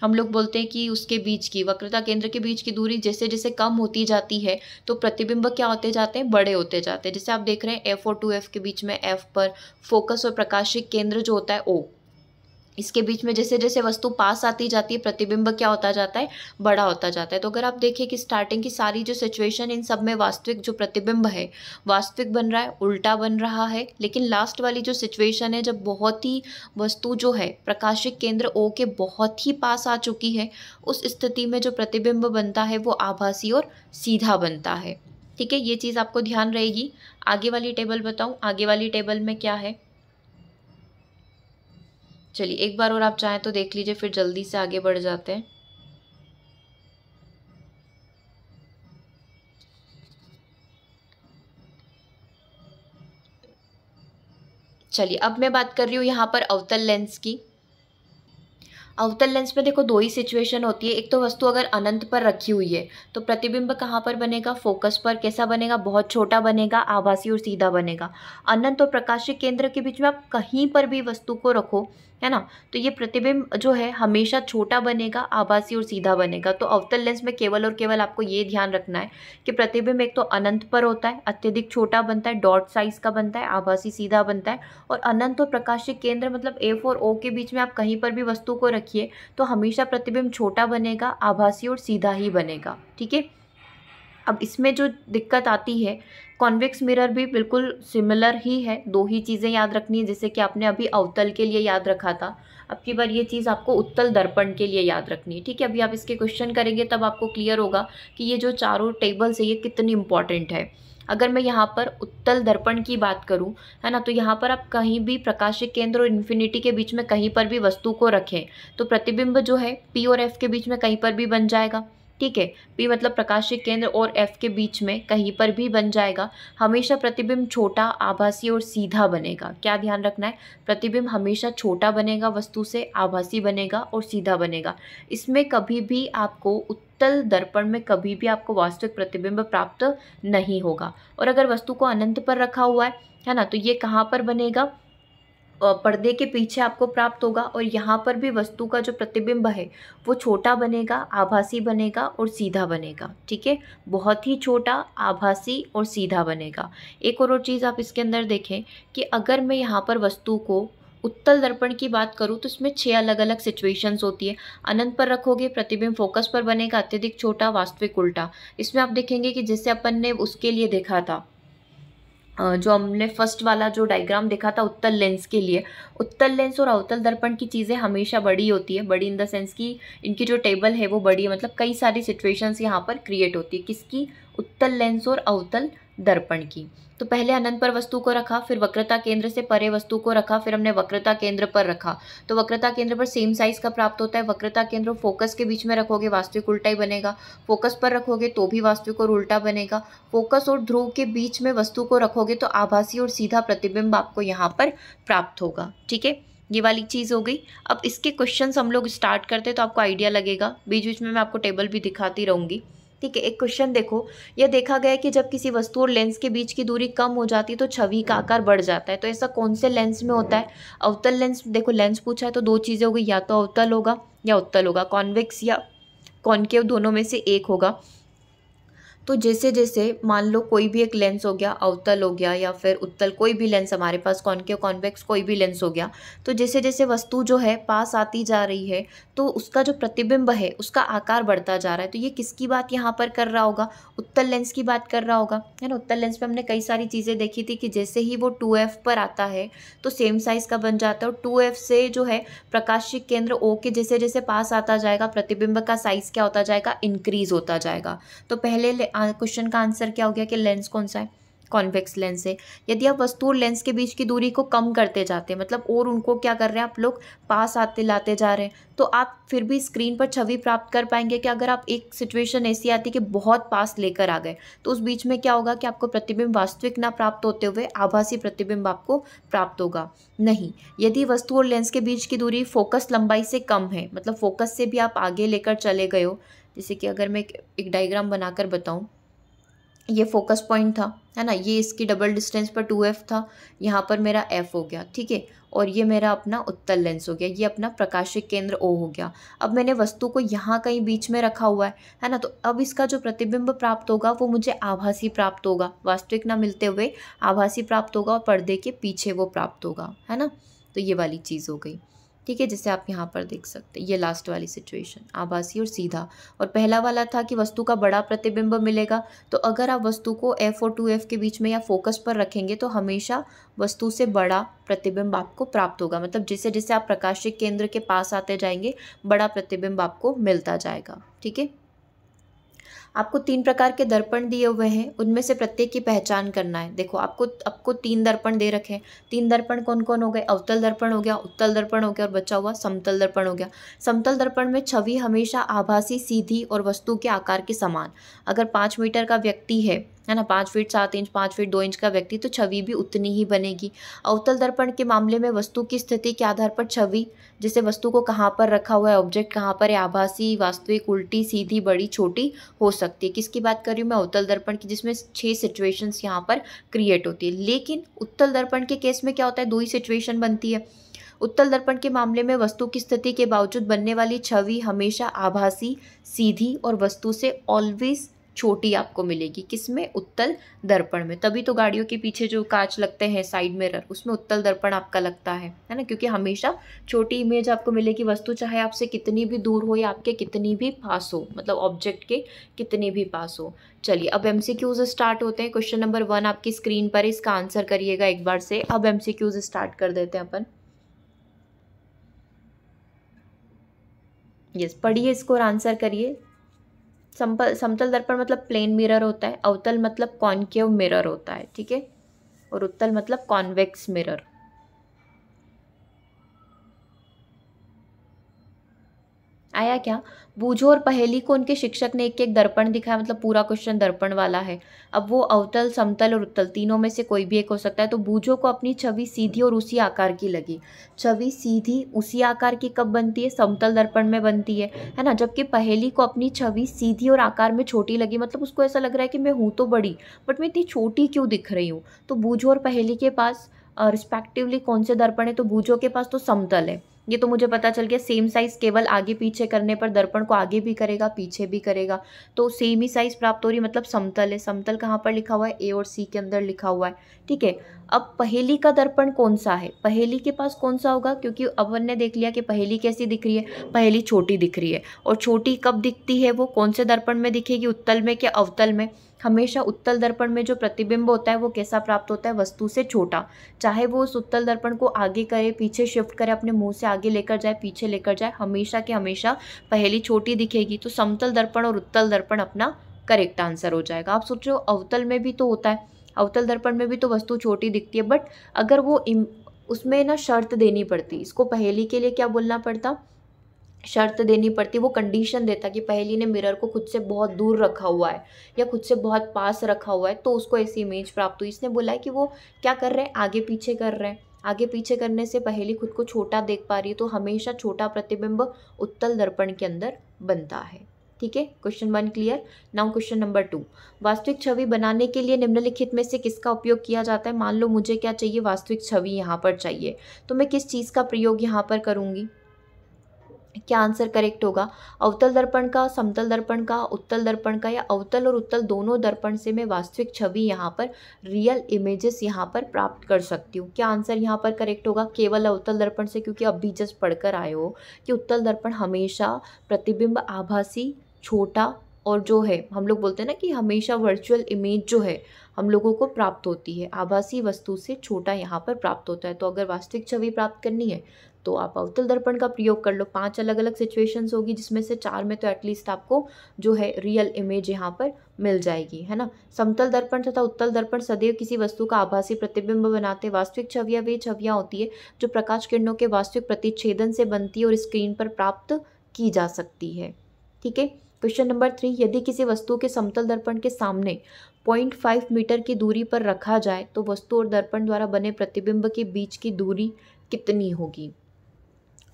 हम लोग बोलते हैं कि उसके बीच की वक्रता केंद्र के बीच की दूरी जैसे जैसे कम होती जाती है तो प्रतिबिंब क्या होते जाते हैं बड़े होते जाते हैं जैसे आप देख रहे हैं एफ और टू एफ के बीच में एफ पर फोकस और प्रकाशिक केंद्र जो होता है ओ इसके बीच में जैसे जैसे वस्तु पास आती जाती है प्रतिबिंब क्या होता जाता है बड़ा होता जाता है तो अगर आप देखिए कि स्टार्टिंग की सारी जो सिचुएशन इन सब में वास्तविक जो प्रतिबिंब है वास्तविक बन रहा है उल्टा बन रहा है लेकिन लास्ट वाली जो सिचुएशन है जब बहुत ही वस्तु जो है प्रकाशिक केंद्र ओ के बहुत ही पास आ चुकी है उस स्थिति में जो प्रतिबिंब बनता है वो आभासी और सीधा बनता है ठीक है ये चीज़ आपको ध्यान रहेगी आगे वाली टेबल बताऊँ आगे वाली टेबल में क्या है चलिए एक बार और आप चाहें तो देख लीजिए फिर जल्दी से आगे बढ़ जाते हैं चलिए अब मैं बात कर रही हूँ यहाँ पर अवतल लेंस की अवतल लेंस में देखो दो ही सिचुएशन होती है एक तो वस्तु अगर अनंत पर रखी हुई है तो प्रतिबिंब कहाँ पर बनेगा फोकस पर कैसा बनेगा बहुत छोटा बनेगा आभासी और सीधा बनेगा अनंत और प्रकाशीय केंद्र के बीच में आप कहीं पर भी वस्तु को रखो है ना तो ये प्रतिबिंब जो है हमेशा छोटा बनेगा आभासी और सीधा बनेगा तो अवतल लेंस में केवल और केवल आपको ये ध्यान रखना है कि प्रतिबिंब एक तो अनंत पर होता है अत्यधिक छोटा बनता है डॉट साइज का बनता है आभासी सीधा बनता है और अनंत और प्रकाशिक केंद्र मतलब ए फोर ओ के बीच में आप कहीं पर भी वस्तु को रखिए तो हमेशा प्रतिबिंब छोटा बनेगा आभासी और सीधा ही बनेगा ठीक है अब इसमें जो दिक्कत आती है कॉन्वेक्स मिरर भी बिल्कुल सिमिलर ही है दो ही चीज़ें याद रखनी है जैसे कि आपने अभी अवतल के लिए याद रखा था अब की बार ये चीज़ आपको उत्तल दर्पण के लिए याद रखनी है ठीक है अभी आप इसके क्वेश्चन करेंगे तब आपको क्लियर होगा कि ये जो चारों टेबल्स है ये कितनी इंपॉर्टेंट है अगर मैं यहाँ पर उत्तल दर्पण की बात करूँ है ना तो यहाँ पर आप कहीं भी प्रकाशिक केंद्र और इन्फिनिटी के बीच में कहीं पर भी वस्तु को रखें तो प्रतिबिंब जो है पी और एफ के बीच में कहीं पर भी बन जाएगा ठीक है पी मतलब प्रकाशिक केंद्र और एफ के बीच में कहीं पर भी बन जाएगा हमेशा प्रतिबिंब छोटा आभासी और सीधा बनेगा क्या ध्यान रखना है प्रतिबिंब हमेशा छोटा बनेगा वस्तु से आभासी बनेगा और सीधा बनेगा इसमें कभी भी आपको उत्तल दर्पण में कभी भी आपको वास्तविक प्रतिबिंब प्राप्त नहीं होगा और अगर वस्तु को अनंत पर रखा हुआ है है ना तो ये कहाँ पर बनेगा पर्दे के पीछे आपको प्राप्त होगा और यहाँ पर भी वस्तु का जो प्रतिबिंब है वो छोटा बनेगा आभासी बनेगा और सीधा बनेगा ठीक है बहुत ही छोटा आभासी और सीधा बनेगा एक और, और चीज़ आप इसके अंदर देखें कि अगर मैं यहाँ पर वस्तु को उत्तल दर्पण की बात करूँ तो इसमें छः अलग अलग सिचुएशंस होती है अनंत पर रखोगे प्रतिबिंब फोकस पर बनेगा अत्यधिक छोटा वास्तविक उल्टा इसमें आप देखेंगे कि जैसे अपन ने उसके लिए देखा था जो हमने फर्स्ट वाला जो डायग्राम देखा था उत्तल लेंस के लिए उत्तल लेंस और अवतल दर्पण की चीज़ें हमेशा बड़ी होती है बड़ी इन द सेंस कि इनकी जो टेबल है वो बड़ी है मतलब कई सारी सिचुएशंस यहाँ पर क्रिएट होती है किसकी उत्तल लेंस और अवतल दर्पण की तो पहले अनंत पर वस्तु को रखा फिर वक्रता केंद्र से परे वस्तु को रखा फिर हमने वक्रता केंद्र पर रखा तो वक्रता केंद्र पर सेम साइज का प्राप्त होता है वक्रता केंद्र फोकस के बीच में रखोगे वास्तविक उल्टा ही बनेगा फोकस पर रखोगे तो भी वास्तविक और उल्टा बनेगा फोकस और ध्रुव के बीच में वस्तु को रखोगे तो आभासी और सीधा प्रतिबिंब आपको यहाँ पर प्राप्त होगा ठीक है ये वाली चीज़ हो गई अब इसके क्वेश्चन हम लोग स्टार्ट करते तो आपको आइडिया लगेगा बीच बीच में मैं आपको टेबल भी दिखाती रहूँगी ठीक है एक क्वेश्चन देखो यह देखा गया कि जब किसी वस्तु और लेंस के बीच की दूरी कम हो जाती है तो छवि का आकार बढ़ जाता है तो ऐसा कौन से लेंस में होता है अवतल लेंस देखो लेंस पूछा है तो दो चीज़ें होगी या तो अवतल होगा या उत्तल होगा कॉन्वेक्स या कॉन्केव दोनों में से एक होगा तो जैसे जैसे मान लो कोई भी एक लेंस हो गया अवतल हो गया या फिर उत्तल कोई भी लेंस हमारे पास कॉनकेव कॉन्वेक्स कोई भी लेंस हो गया तो जैसे जैसे वस्तु जो है पास आती जा रही है तो उसका जो प्रतिबिंब है उसका आकार बढ़ता जा रहा है तो ये किसकी बात यहाँ पर कर रहा होगा उत्तल लेंस की बात कर रहा होगा है ना उत्तल लेंस पर हमने कई सारी चीज़ें देखी थी कि जैसे ही वो टू पर आता है तो सेम साइज़ का बन जाता है और टू से जो है प्रकाशिक केंद्र ओ के जैसे जैसे पास आता जाएगा प्रतिबिंब का साइज़ क्या होता जाएगा इंक्रीज़ होता जाएगा तो पहले क्वेश्चन का आंसर क्या हो गया कि लेंस कौन सा है कॉन्वेक्स लेंस है यदि आप वस्तु और लेंस के बीच की दूरी को कम करते जाते हैं मतलब और उनको क्या कर रहे हैं आप लोग पास आते लाते जा रहे हैं तो आप फिर भी स्क्रीन पर छवि प्राप्त कर पाएंगे कि अगर आप एक सिचुएशन ऐसी आती कि बहुत पास लेकर आ गए तो उस बीच में क्या होगा कि आपको प्रतिबिंब वास्तविक ना प्राप्त होते हुए आभासी प्रतिबिंब आपको प्राप्त होगा नहीं यदि वस्तु और लेंस के बीच की दूरी फोकस लंबाई से कम है मतलब फोकस से भी आप आगे लेकर चले गए हो जैसे कि अगर मैं एक डायग्राम बनाकर बताऊँ ये फोकस पॉइंट था है ना ये इसकी डबल डिस्टेंस पर टू एफ़ था यहाँ पर मेरा एफ़ हो गया ठीक है और ये मेरा अपना उत्तल लेंस हो गया ये अपना प्रकाशिक केंद्र ओ हो गया अब मैंने वस्तु को यहाँ कहीं बीच में रखा हुआ है है ना तो अब इसका जो प्रतिबिंब प्राप्त होगा वो मुझे आभासी प्राप्त होगा वास्तविक ना मिलते हुए आभासी प्राप्त होगा और पर्दे के पीछे वो प्राप्त होगा है ना तो ये वाली चीज़ हो गई ठीक है जिसे आप यहाँ पर देख सकते हैं ये लास्ट वाली सिचुएशन आभासी और सीधा और पहला वाला था कि वस्तु का बड़ा प्रतिबिंब मिलेगा तो अगर आप वस्तु को एफ और टू एफ के बीच में या फोकस पर रखेंगे तो हमेशा वस्तु से बड़ा प्रतिबिंब आपको प्राप्त होगा मतलब जिसे जिसे आप प्रकाशिक केंद्र के पास आते जाएंगे बड़ा प्रतिबिंब आपको मिलता जाएगा ठीक है आपको तीन प्रकार के दर्पण दिए हुए हैं उनमें से प्रत्येक की पहचान करना है देखो आपको आपको तीन दर्पण दे रखे हैं तीन दर्पण कौन कौन हो गए अवतल दर्पण हो गया उत्तल दर्पण हो गया और बचा हुआ समतल दर्पण हो गया समतल दर्पण में छवि हमेशा आभासी सीधी और वस्तु के आकार के समान अगर पाँच मीटर का व्यक्ति है है ना पाँच फीट सात इंच पाँच फीट दो इंच का व्यक्ति तो छवि भी उतनी ही बनेगी अवतल दर्पण के मामले में वस्तु की स्थिति के आधार पर छवि जैसे वस्तु को कहाँ पर रखा हुआ है ऑब्जेक्ट कहाँ पर है आभासी वास्तविक उल्टी सीधी बड़ी छोटी हो सकती है किसकी बात कर रही हूँ मैं अवतल दर्पण की जिसमें छः सिचुएशंस यहाँ पर क्रिएट होती है लेकिन उत्तल दर्पण के केस में क्या होता है दो ही सिचुएशन बनती है उत्तल दर्पण के मामले में वस्तु की स्थिति के बावजूद बनने वाली छवि हमेशा आभासी सीधी और वस्तु से ऑलवेज चोटी आपको मिलेगी किसमें उत्तल दर्पण में तभी तो गाड़ियों के पीछे जो कांच लगते हैं साइड मिरर उसमें उत्तल दर्पण आपका लगता है है ना क्योंकि हमेशा छोटी इमेज आपको मिलेगी वस्तु चाहे आपसे कितनी भी दूर हो या आपके कितनी भी पास हो मतलब ऑब्जेक्ट के कितने भी पास हो चलिए अब एम स्टार्ट होते हैं क्वेश्चन नंबर वन आपकी स्क्रीन पर इसका आंसर करिएगा एक बार से अब एम स्टार्ट कर देते हैं अपन यस पढ़िए इसको और आंसर करिए समतल समतल दर्पण मतलब प्लेन मिरर होता है अवतल मतलब कॉन्केव मिरर होता है ठीक है और उत्तल मतलब कॉन्वेक्स मिरर आया क्या बूझो और पहेली को उनके शिक्षक ने एक एक दर्पण दिखाया मतलब पूरा क्वेश्चन दर्पण वाला है अब वो अवतल समतल और उत्तल तीनों में से कोई भी एक हो सकता है तो बूझो को अपनी छवि सीधी और उसी आकार की लगी छवि सीधी उसी आकार की कब बनती है समतल दर्पण में बनती है है ना जबकि पहेली को अपनी छवि सीधी और आकार में छोटी लगी मतलब उसको ऐसा लग रहा है कि मैं हूँ तो बड़ी बट मैं इतनी छोटी क्यों दिख रही हूँ तो बूझो और पहेली के पास रिस्पेक्टिवली कौन से दर्पण है तो बूझो के पास तो समतल है ये तो मुझे पता चल गया सेम साइज़ केवल आगे पीछे करने पर दर्पण को आगे भी करेगा पीछे भी करेगा तो सेम ही साइज़ प्राप्त हो रही मतलब समतल है समतल कहाँ पर लिखा हुआ है ए और सी के अंदर लिखा हुआ है ठीक है अब पहेली का दर्पण कौन सा है पहेली के पास कौन सा होगा क्योंकि अवन ने देख लिया कि पहेली कैसी दिख रही है पहेली छोटी दिख रही है और छोटी कब दिखती है वो कौन से दर्पण में दिखेगी उत्तल में क्या अवतल में हमेशा उत्तल दर्पण में जो प्रतिबिंब होता है वो कैसा प्राप्त होता है वस्तु से छोटा चाहे वो उस उत्तल दर्पण को आगे करे पीछे शिफ्ट करे अपने मुंह से आगे लेकर जाए पीछे लेकर जाए हमेशा के हमेशा पहली छोटी दिखेगी तो समतल दर्पण और उत्तल दर्पण अपना करेक्ट आंसर हो जाएगा आप सोचो अवतल में भी तो होता है अवतल दर्पण में भी तो वस्तु छोटी दिखती है बट अगर वो उसमें ना शर्त देनी पड़ती इसको पहेली के लिए क्या बोलना पड़ता शर्त देनी पड़ती वो कंडीशन देता कि पहली ने मिरर को खुद से बहुत दूर रखा हुआ है या खुद से बहुत पास रखा हुआ है तो उसको ऐसी इमेज प्राप्त हुई इसने बोला है कि वो क्या कर रहे हैं आगे पीछे कर रहे हैं आगे पीछे करने से पहली खुद को छोटा देख पा रही है तो हमेशा छोटा प्रतिबिंब उत्तल दर्पण के अंदर बनता है ठीक है question one clear now question number two वास्तविक छवि बनाने के लिए निम्नलिखित में से किसका उपयोग किया जाता है मान लो मुझे क्या चाहिए वास्तविक छवि यहाँ पर चाहिए तो मैं किस चीज़ का प्रयोग यहाँ पर करूँगी क्या आंसर करेक्ट होगा अवतल दर्पण का समतल दर्पण का उत्तल दर्पण का या अवतल और उत्तल दोनों दर्पण से मैं वास्तविक छवि यहाँ पर रियल इमेजेस यहाँ पर प्राप्त कर सकती हूँ क्या आंसर यहाँ पर करेक्ट होगा केवल अवतल दर्पण से क्योंकि अब भी जस्ट पढ़कर आए हो कि उत्तल दर्पण हमेशा प्रतिबिंब आभासी छोटा और जो है हम लोग बोलते हैं ना कि हमेशा वर्चुअल इमेज जो है हम लोगों को प्राप्त होती है आभासी वस्तु से छोटा यहाँ पर प्राप्त होता है तो अगर वास्तविक छवि प्राप्त करनी है तो आप अवतल दर्पण का प्रयोग कर लो पांच अलग अलग सिचुएशंस होगी जिसमें से चार में तो एटलीस्ट आपको जो है रियल इमेज यहाँ पर मिल जाएगी है ना समतल दर्पण तथा उत्तल दर्पण सदैव किसी वस्तु का आभासी प्रतिबिंब बनाते वास्तविक छवियाँ वे छवियाँ होती है जो प्रकाश किरणों के वास्तविक प्रतिच्छेदन से बनती है और स्क्रीन पर प्राप्त की जा सकती है ठीक है क्वेश्चन नंबर थ्री यदि किसी वस्तु के समतल दर्पण के सामने 0.5 मीटर की दूरी पर रखा जाए तो वस्तु और दर्पण द्वारा बने प्रतिबिंब के बीच की दूरी कितनी होगी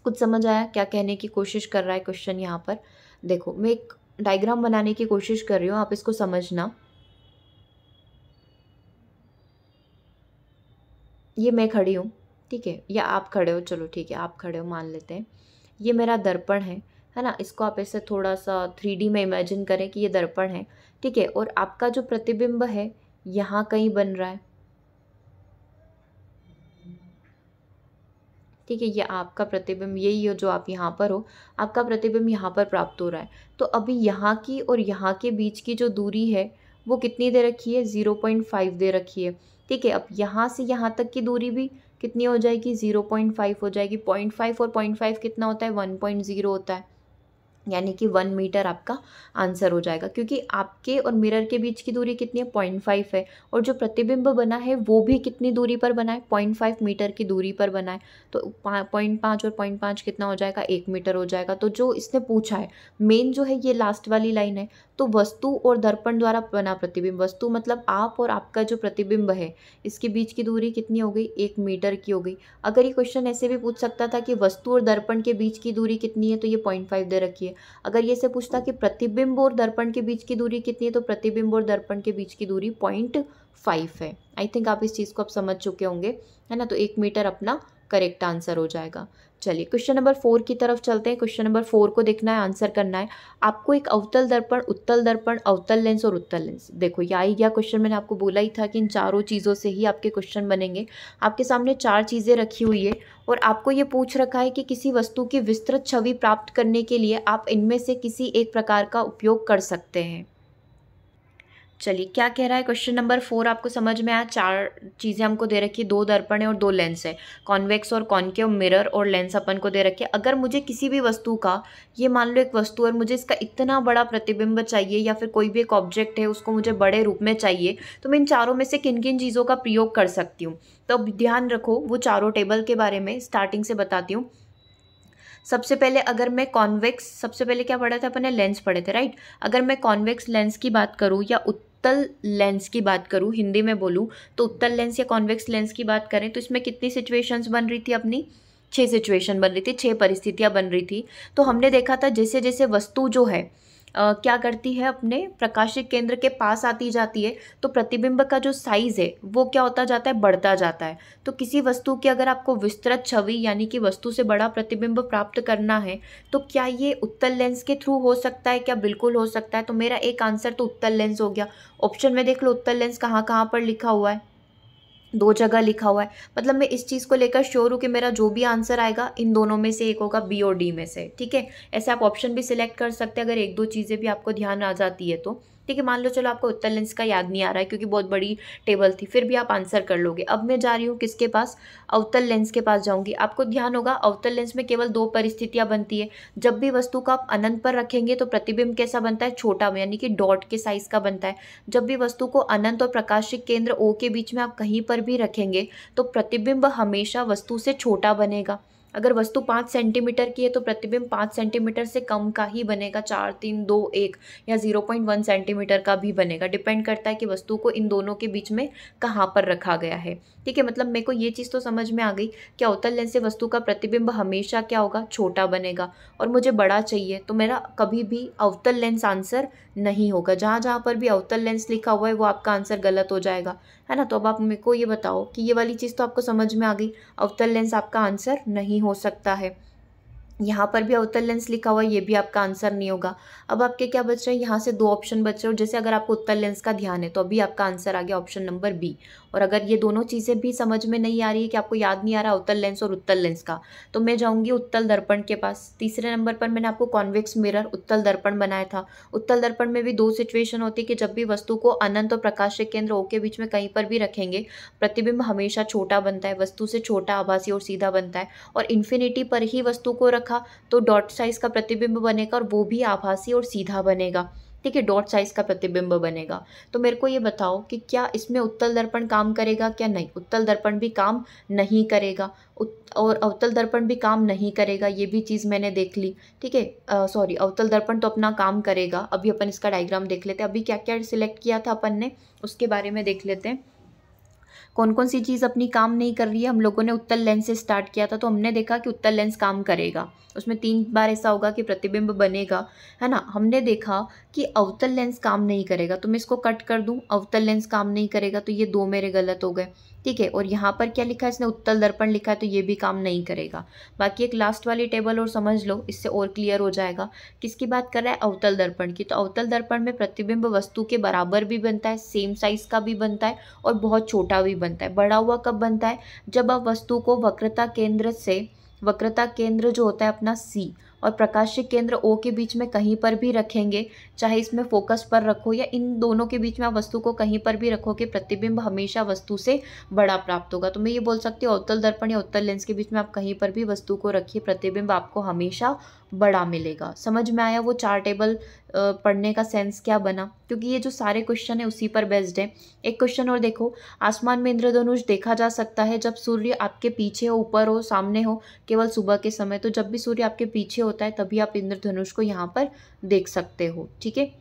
कुछ समझ आया क्या कहने की कोशिश कर रहा है क्वेश्चन यहाँ पर देखो मैं एक डायग्राम बनाने की कोशिश कर रही हूँ आप इसको समझना ये मैं खड़ी हूँ ठीक है या आप खड़े हो चलो ठीक है आप खड़े हो मान लेते हैं ये मेरा दर्पण है है ना इसको आप ऐसे थोड़ा सा थ्री में इमेजिन करें कि ये दर्पण है ठीक है और आपका जो प्रतिबिंब है यहाँ कहीं बन रहा है ठीक है ये आपका प्रतिबिंब यही हो जो आप यहाँ पर हो आपका प्रतिबिंब यहाँ पर प्राप्त हो रहा है तो अभी यहाँ की और यहाँ के बीच की जो दूरी है वो कितनी दे रखी है ज़ीरो पॉइंट फाइव दे रखी है ठीक है अब यहाँ से यहाँ तक की दूरी भी कितनी हो जाएगी ज़ीरो पॉइंट फाइव हो जाएगी पॉइंट फाइव और पॉइंट फाइव कितना होता है वन पॉइंट ज़ीरो होता है यानी कि वन मीटर आपका आंसर हो जाएगा क्योंकि आपके और मिरर के बीच की दूरी कितनी है पॉइंट फाइव है और जो प्रतिबिंब बना है वो भी कितनी दूरी पर बना है पॉइंट फाइव मीटर की दूरी पर बना है तो पॉइंट पाँच और पॉइंट पाँच कितना हो जाएगा एक मीटर हो जाएगा तो जो इसने पूछा है मेन जो है ये लास्ट वाली लाइन है तो वस्तु और दर्पण द्वारा बना प्रतिबिंब वस्तु मतलब आप और आपका जो प्रतिबिंब है इसके बीच की दूरी कितनी हो गई एक मीटर की हो गई अगर ये क्वेश्चन ऐसे भी पूछ सकता था कि वस्तु और दर्पण के बीच की दूरी कितनी है तो ये पॉइंट फाइव दे रखिए अगर ये से पूछता कि प्रतिबिंब और दर्पण के बीच की दूरी कितनी है तो प्रतिबिंब और दर्पण के बीच की दूरी पॉइंट फाइव है आई थिंक आप इस चीज़ को आप समझ चुके होंगे है ना तो एक मीटर अपना करेक्ट आंसर हो जाएगा चलिए क्वेश्चन नंबर फोर की तरफ चलते हैं क्वेश्चन नंबर फोर को देखना है आंसर करना है आपको एक अवतल दर्पण उत्तल दर्पण अवतल लेंस और उत्तल लेंस देखो या ही गया क्वेश्चन मैंने आपको बोला ही था कि इन चारों चीज़ों से ही आपके क्वेश्चन बनेंगे आपके सामने चार चीज़ें रखी हुई है और आपको ये पूछ रखा है कि किसी वस्तु की विस्तृत छवि प्राप्त करने के लिए आप इनमें से किसी एक प्रकार का उपयोग कर सकते हैं चलिए क्या कह रहा है क्वेश्चन नंबर फोर आपको समझ में आया चार चीज़ें हमको दे रखी है दो दर्पण है और दो लेंस है कॉन्वेक्स और कॉन्केव मिरर और लेंस अपन को दे रखे अगर मुझे किसी भी वस्तु का ये मान लो एक वस्तु और मुझे इसका इतना बड़ा प्रतिबिंब चाहिए या फिर कोई भी एक ऑब्जेक्ट है उसको मुझे बड़े रूप में चाहिए तो मैं इन चारों में से किन किन चीज़ों का प्रयोग कर सकती हूँ तो ध्यान रखो वो चारों टेबल के बारे में स्टार्टिंग से बताती हूँ सबसे पहले अगर मैं कॉन्वेक्स सबसे पहले क्या पढ़ा था अपने लेंस पढ़े थे राइट अगर मैं कॉन्वेक्स लेंस की बात करूँ या उत्तल लेंस की बात करूँ हिंदी में बोलूँ तो उत्तल लेंस या कॉन्वेक्स लेंस की बात करें तो इसमें कितनी सिचुएशंस बन रही थी अपनी छः सिचुएशन बन रही थी छः परिस्थितियाँ बन रही थी तो हमने देखा था जैसे जैसे वस्तु जो है क्या करती है अपने प्रकाशित केंद्र के पास आती जाती है तो प्रतिबिंब का जो साइज़ है वो क्या होता जाता है बढ़ता जाता है तो किसी वस्तु की अगर आपको विस्तृत छवि यानी कि वस्तु से बड़ा प्रतिबिंब प्राप्त करना है तो क्या ये उत्तल लेंस के थ्रू हो सकता है क्या बिल्कुल हो सकता है तो मेरा एक आंसर तो उत्तल लेंस हो गया ऑप्शन में देख लो उत्तल लेंस कहाँ कहाँ पर लिखा हुआ है दो जगह लिखा हुआ है मतलब मैं इस चीज़ को लेकर श्योर हूँ कि मेरा जो भी आंसर आएगा इन दोनों में से एक होगा बी और डी में से ठीक है ऐसे आप ऑप्शन भी सिलेक्ट कर सकते हैं अगर एक दो चीज़ें भी आपको ध्यान आ जाती है तो ठीक है मान लो चलो आपको उत्तर लेंस का याद नहीं आ रहा है क्योंकि बहुत बड़ी टेबल थी फिर भी आप आंसर कर लोगे अब मैं जा रही हूँ किसके पास अवतल लेंस के पास जाऊँगी आपको ध्यान होगा अवतल लेंस में केवल दो परिस्थितियाँ बनती है जब भी वस्तु को आप अनंत पर रखेंगे तो प्रतिबिंब कैसा बनता है छोटा यानी कि डॉट के साइज़ का बनता है जब भी वस्तु को अनंत और प्रकाशिक केंद्र ओ के बीच में आप कहीं पर भी रखेंगे तो प्रतिबिंब हमेशा वस्तु से छोटा बनेगा अगर वस्तु पाँच सेंटीमीटर की है तो प्रतिबिंब पाँच सेंटीमीटर से कम का ही बनेगा चार तीन दो एक या ज़ीरो पॉइंट वन सेंटीमीटर का भी बनेगा डिपेंड करता है कि वस्तु को इन दोनों के बीच में कहाँ पर रखा गया है ठीक है मतलब मेरे को ये चीज़ तो समझ में आ गई कि अवतल लेंस से वस्तु का प्रतिबिंब हमेशा क्या होगा छोटा बनेगा और मुझे बड़ा चाहिए तो मेरा कभी भी अवतल लेंस आंसर नहीं होगा जहाँ जहाँ पर भी अवतल लेंस लिखा हुआ है वो आपका आंसर गलत हो जाएगा है ना तो अब आप मेरे को ये बताओ कि ये वाली चीज़ तो आपको समझ में आ गई अवतल लेंस आपका आंसर नहीं हो सकता है यहाँ पर भी अवतल लेंस लिखा हुआ है ये भी आपका आंसर नहीं होगा अब आपके क्या बच रहे हैं यहाँ से दो ऑप्शन बच रहे हो जैसे अगर आपको उत्तर लेंस का ध्यान है तो अभी आपका आंसर आ गया ऑप्शन नंबर बी और अगर ये दोनों चीज़ें भी समझ में नहीं आ रही है कि आपको याद नहीं आ रहा अवतल लेंस और उत्तल लेंस का तो मैं जाऊँगी उत्तल दर्पण के पास तीसरे नंबर पर मैंने आपको कॉन्वेक्स मिरर उत्तल दर्पण बनाया था उत्तल दर्पण में भी दो सिचुएशन होती है कि जब भी वस्तु को अनंत और प्रकाश केंद्र ओ के बीच में कहीं पर भी रखेंगे प्रतिबिंब हमेशा छोटा बनता है वस्तु से छोटा आभासी और सीधा बनता है और इन्फिनिटी पर ही वस्तु को रखा तो डॉट साइज का प्रतिबिंब बनेगा और वो भी आभासी और सीधा बनेगा ठीक है डॉट साइज का प्रतिबिंब बनेगा तो मेरे को ये बताओ कि क्या इसमें उत्तल दर्पण काम करेगा क्या नहीं उत्तल दर्पण भी काम नहीं करेगा और अवतल दर्पण भी काम नहीं करेगा ये भी चीज़ मैंने देख ली ठीक है सॉरी अवतल दर्पण तो अपना काम करेगा अभी अपन इसका डायग्राम देख लेते हैं अभी क्या क्या सिलेक्ट किया था अपन ने उसके बारे में देख लेते हैं कौन कौन सी चीज़ अपनी काम नहीं कर रही है हम लोगों ने उत्तर लेंस से स्टार्ट किया था तो हमने देखा कि उत्तर लेंस काम करेगा उसमें तीन बार ऐसा होगा कि प्रतिबिंब बनेगा है ना हमने देखा कि अवतल लेंस काम नहीं करेगा तो मैं इसको कट कर दूँ अवतल लेंस काम नहीं करेगा तो ये दो मेरे गलत हो गए ठीक है और यहाँ पर क्या लिखा है इसने उत्तल दर्पण लिखा है तो ये भी काम नहीं करेगा बाकी एक लास्ट वाली टेबल और समझ लो इससे और क्लियर हो जाएगा किसकी बात कर रहा है अवतल दर्पण की तो अवतल दर्पण में प्रतिबिंब वस्तु के बराबर भी बनता है सेम साइज़ का भी बनता है और बहुत छोटा भी बनता है बड़ा हुआ कब बनता है जब आप वस्तु को वक्रता केंद्र से वक्रता केंद्र जो होता है अपना सी और प्रकाशिक केंद्र ओ के बीच में कहीं पर भी रखेंगे चाहे इसमें फोकस पर रखो या इन दोनों के बीच में आप वस्तु को कहीं पर भी रखो कि प्रतिबिंब हमेशा वस्तु से बड़ा प्राप्त होगा तो मैं ये बोल सकती हूँ अवतल दर्पण या उत्तल लेंस के बीच में आप कहीं पर भी वस्तु को रखिए प्रतिबिंब आपको हमेशा बड़ा मिलेगा समझ में आया वो चार टेबल पढ़ने का सेंस क्या बना क्योंकि ये जो सारे क्वेश्चन है उसी पर बेस्ड है एक क्वेश्चन और देखो आसमान में इंद्रधनुष देखा जा सकता है जब सूर्य आपके पीछे हो ऊपर हो सामने हो केवल सुबह के समय तो जब भी सूर्य आपके पीछे होता है तभी आप इंद्रधनुष को यहाँ पर देख सकते हो ठीक है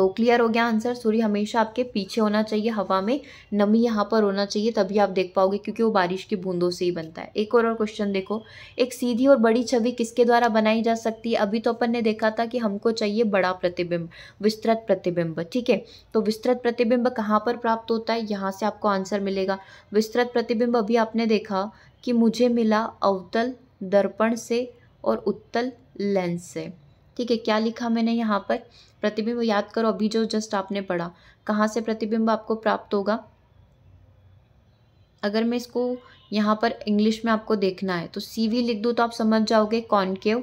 तो क्लियर हो गया आंसर सूर्य हमेशा आपके पीछे होना चाहिए हवा में नमी यहाँ पर होना चाहिए तभी आप देख पाओगे क्योंकि वो बारिश की बूंदों से ही बनता है एक और और क्वेश्चन देखो एक सीधी और बड़ी छवि किसके द्वारा बनाई जा सकती है अभी तो अपन ने देखा था कि हमको चाहिए बड़ा प्रतिबिंब विस्तृत प्रतिबिंब ठीक है तो विस्तृत प्रतिबिंब कहाँ पर प्राप्त होता है यहाँ से आपको आंसर मिलेगा विस्तृत प्रतिबिंब अभी आपने देखा कि मुझे मिला अवतल दर्पण से और उत्तल लेंस से ठीक है क्या लिखा मैंने यहाँ पर प्रतिबिंब याद करो अभी जो जस्ट आपने पढ़ा कहाँ से प्रतिबिंब आपको प्राप्त होगा अगर मैं इसको यहाँ पर इंग्लिश में आपको देखना है तो सी वी लिख दूँ तो आप समझ जाओगे कॉन्केव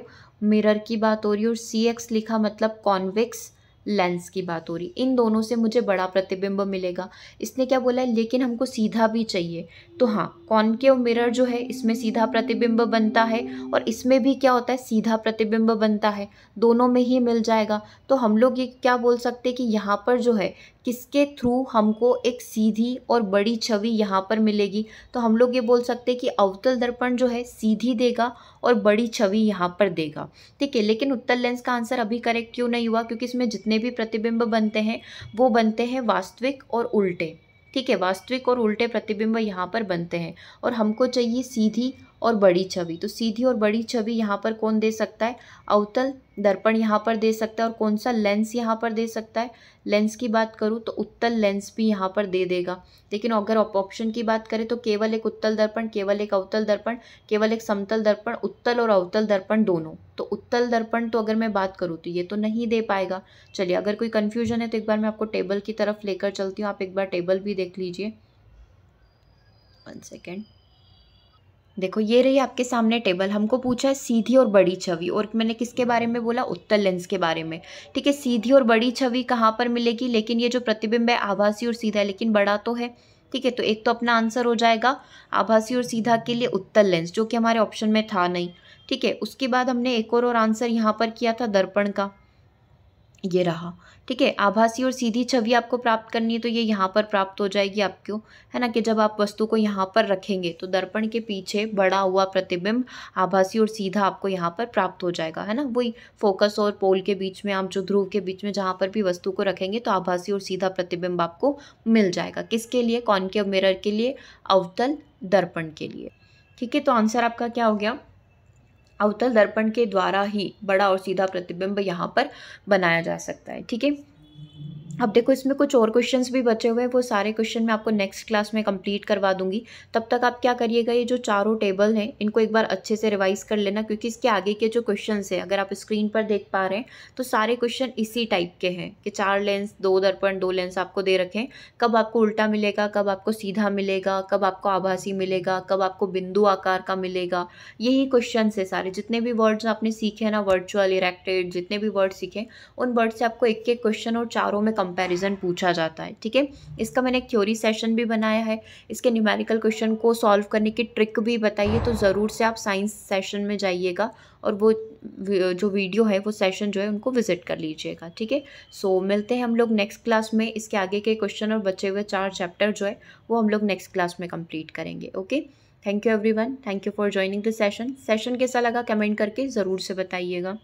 मिरर की बात हो रही है और सी एक्स लिखा मतलब कॉन्वेक्स लेंस की बात हो रही इन दोनों से मुझे बड़ा प्रतिबिंब मिलेगा इसने क्या बोला है लेकिन हमको सीधा भी चाहिए तो हाँ कॉनकेव मिरर जो है इसमें सीधा प्रतिबिंब बनता है और इसमें भी क्या होता है सीधा प्रतिबिंब बनता है दोनों में ही मिल जाएगा तो हम लोग ये क्या बोल सकते कि यहाँ पर जो है किसके थ्रू हमको एक सीधी और बड़ी छवि यहाँ पर मिलेगी तो हम लोग ये बोल सकते कि अवतल दर्पण जो है सीधी देगा और बड़ी छवि यहाँ पर देगा ठीक है लेकिन उत्तर लेंस का आंसर अभी करेक्ट क्यों नहीं हुआ क्योंकि इसमें जितने भी प्रतिबिंब बनते हैं वो बनते हैं वास्तविक और उल्टे ठीक है वास्तविक और उल्टे प्रतिबिंब यहाँ पर बनते हैं और हमको चाहिए सीधी और बड़ी छवि तो सीधी और बड़ी छवि यहाँ पर कौन दे सकता है अवतल दर्पण यहाँ पर दे सकता है और कौन सा लेंस यहाँ पर दे सकता है लेंस की बात करूँ तो उत्तल लेंस भी यहाँ पर दे देगा लेकिन अगर ऑप्शन की बात करें तो केवल एक उत्तल दर्पण केवल एक अवतल दर्पण केवल एक समतल दर्पण उत्तल और अवतल दर्पण दोनों तो उत्तल दर्पण तो अगर मैं बात करूँ तो ये तो नहीं दे पाएगा चलिए अगर कोई कन्फ्यूजन है तो एक बार मैं आपको टेबल की तरफ लेकर चलती हूँ आप एक बार टेबल भी देख लीजिए वन सेकेंड देखो ये रही आपके सामने टेबल हमको पूछा है सीधी और बड़ी छवि और मैंने किसके बारे में बोला उत्तर लेंस के बारे में ठीक है सीधी और बड़ी छवि कहाँ पर मिलेगी लेकिन ये जो प्रतिबिंब है आभासी और सीधा है लेकिन बड़ा तो है ठीक है तो एक तो अपना आंसर हो जाएगा आभासी और सीधा के लिए उत्तर लेंस जो कि हमारे ऑप्शन में था नहीं ठीक है उसके बाद हमने एक और, और आंसर यहाँ पर किया था दर्पण का ये रहा ठीक है आभासी और सीधी छवि आपको प्राप्त करनी है तो ये यहाँ पर प्राप्त हो जाएगी आपको है ना कि जब आप वस्तु को यहाँ पर रखेंगे तो दर्पण के पीछे बड़ा हुआ प्रतिबिंब आभासी और सीधा आपको यहाँ पर प्राप्त हो जाएगा है ना वही फोकस और पोल के बीच में आप जो ध्रुव के बीच में जहाँ पर भी वस्तु को रखेंगे तो आभासी और सीधा प्रतिबिंब आपको मिल जाएगा किसके लिए कॉन्केव मिरर के लिए अवतल दर्पण के लिए ठीक है तो आंसर आपका क्या हो गया अवतल दर्पण के द्वारा ही बड़ा और सीधा प्रतिबिंब यहाँ पर बनाया जा सकता है ठीक है अब देखो इसमें कुछ और क्वेश्चंस भी बचे हुए हैं वो सारे क्वेश्चन मैं आपको नेक्स्ट क्लास में कंप्लीट करवा दूंगी तब तक आप क्या करिएगा ये जो चारों टेबल हैं इनको एक बार अच्छे से रिवाइज कर लेना क्योंकि इसके आगे के जो क्वेश्चंस हैं अगर आप स्क्रीन पर देख पा रहे हैं तो सारे क्वेश्चन इसी टाइप के हैं कि चार लेंस दो दर्पण दो लेंस आपको दे रखें कब आपको उल्टा मिलेगा कब आपको सीधा मिलेगा कब आपको आभासी मिलेगा कब आपको बिंदु आकार का मिलेगा यही क्वेश्चन है सारे जितने भी वर्ड्स आपने सीखे ना वर्चुअल इरेक्टेड जितने भी वर्ड सीखे उन वर्ड से आपको एक एक क्वेश्चन और चारों में कंपैरिजन पूछा जाता है ठीक है इसका मैंने एक थ्योरी सेशन भी बनाया है इसके न्यूमेरिकल क्वेश्चन को सॉल्व करने की ट्रिक भी बताइए तो ज़रूर से आप साइंस सेशन में जाइएगा और वो जो वीडियो है वो सेशन जो है उनको विजिट कर लीजिएगा ठीक है सो मिलते हैं हम लोग नेक्स्ट क्लास में इसके आगे के क्वेश्चन और बचे हुए चार चैप्टर जो है वो हम लोग नेक्स्ट क्लास में कम्प्लीट करेंगे okay thank you one thank you for joining the session session कैसा लगा कमेंट करके ज़रूर से बताइएगा